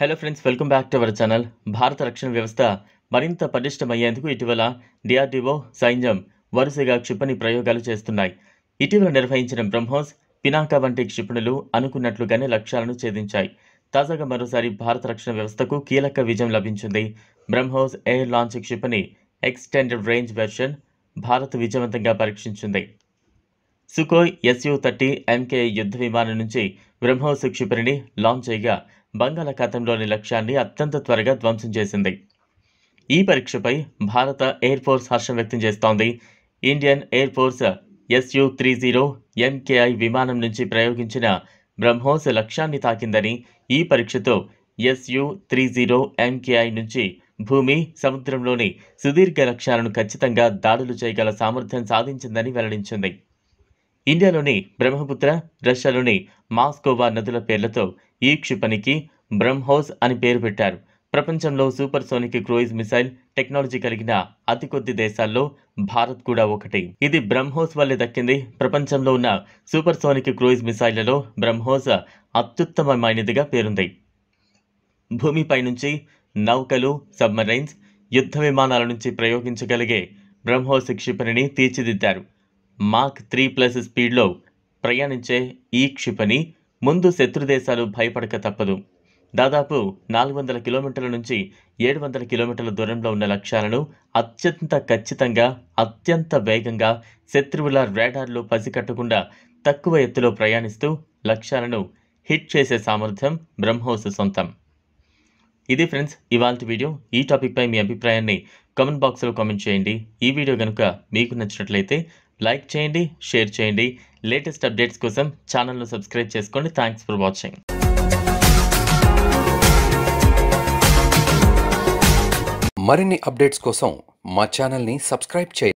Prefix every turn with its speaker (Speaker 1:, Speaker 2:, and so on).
Speaker 1: hello friends welcome back to our channel భారత రక్షణ వ్యవస్థ మరింత పటిష్టమయ్యేందుకు ఇటీవల డిఆర్డీఓ సైన్యం వరుసగా క్షిపణి ప్రయోగాలు చేస్తున్నాయి ఇటీవల నిర్వహించిన బ్రహ్మోస్ పినాకా వంటి క్షిపణులు అనుకున్నట్లుగానే లక్ష్యాలను ఛేదించాయి తాజాగా మరోసారి భారత రక్షణ వ్యవస్థకు కీలక విజయం లభించింది బ్రహ్మోస్ ఎయిర్ లాంచ్ క్షిపణి ఎక్స్టెండెడ్ రేంజ్ వెర్షన్ భారత్ విజయవంతంగా పరీక్షించింది సుకోయ్ ఎస్యూ థర్టీ ఎంకే యుద్ధ విమానం నుంచి బ్రహ్మోస్ క్షిపణిని లాంచ్ చేయగా బంగాళాఖాతంలోని లక్ష్యాన్ని అత్యంత త్వరగా ధ్వంసం చేసింది ఈ పరీక్షపై భారత ఎయిర్ ఫోర్స్ హర్షం వ్యక్తం చేస్తోంది Indian air force SU three zero MKI విమానం నుంచి ప్రయోగించిన బ్రహ్మోస్ లక్ష్యాన్ని తాకిందని ఈ పరీక్షతో ఎస్యు త్రీ జీరో ఎంకేఐ నుంచి భూమి సముద్రంలోని సుదీర్ఘ లక్ష్యాలను ఖచ్చితంగా దాడులు చేయగల సామర్థ్యం సాధించిందని వెల్లడించింది ఇండియాలోని బ్రహ్మపుత్ర రష్యాలోని మాస్కోవా నదుల పేర్లతో ఈ క్షిపణికి బ్రహ్మోస్ అని పేరు పెట్టారు ప్రపంచంలో super sonic cruise missile technology కలిగిన అతి కొద్ది దేశాల్లో భారత్ కూడా ఒకటి ఇది బ్రహ్మోస్ వల్లే దక్కింది ప్రపంచంలో ఉన్న సూపర్ సోనిక్ క్రూయిజ్ మిసైళ్లలో బ్రహ్మోస్ అత్యుత్తమమైనదిగా పేరుంది భూమిపై నుంచి నౌకలు సబ్మరైన్స్ యుద్ధ విమానాల నుంచి ప్రయోగించగలిగే బ్రహ్మోస్ క్షిపణిని తీర్చిదిద్దారు మాక్ త్రీ ప్లస్ స్పీడ్లో ప్రయాణించే ఈ క్షిపణి ముందు శత్రుదేశాలు భయపడక తప్పదు దాదాపు నాలుగు వందల కిలోమీటర్ల నుంచి ఏడు వందల కిలోమీటర్ల దూరంలో ఉన్న లక్ష్యాలను అత్యంత ఖచ్చితంగా అత్యంత వేగంగా శత్రువుల రాడార్లు పసికట్టకుండా తక్కువ ఎత్తులో ప్రయాణిస్తూ లక్ష్యాలను హిట్ చేసే సామర్థ్యం బ్రహ్మోస్ సొంతం ఇది ఫ్రెండ్స్ ఇవాళ వీడియో ఈ టాపిక్పై మీ అభిప్రాయాన్ని కామెంట్ బాక్స్లో కామెంట్ చేయండి ఈ వీడియో కనుక మీకు నచ్చినట్లయితే లైక్ చేయండి షేర్ చేయండి లేటెస్ట్ అప్డేట్స్ కోసం ఛానల్ను సబ్స్క్రైబ్ చేసుకోండి థ్యాంక్స్ ఫర్ వాచింగ్ మరిన్ని కోసం మా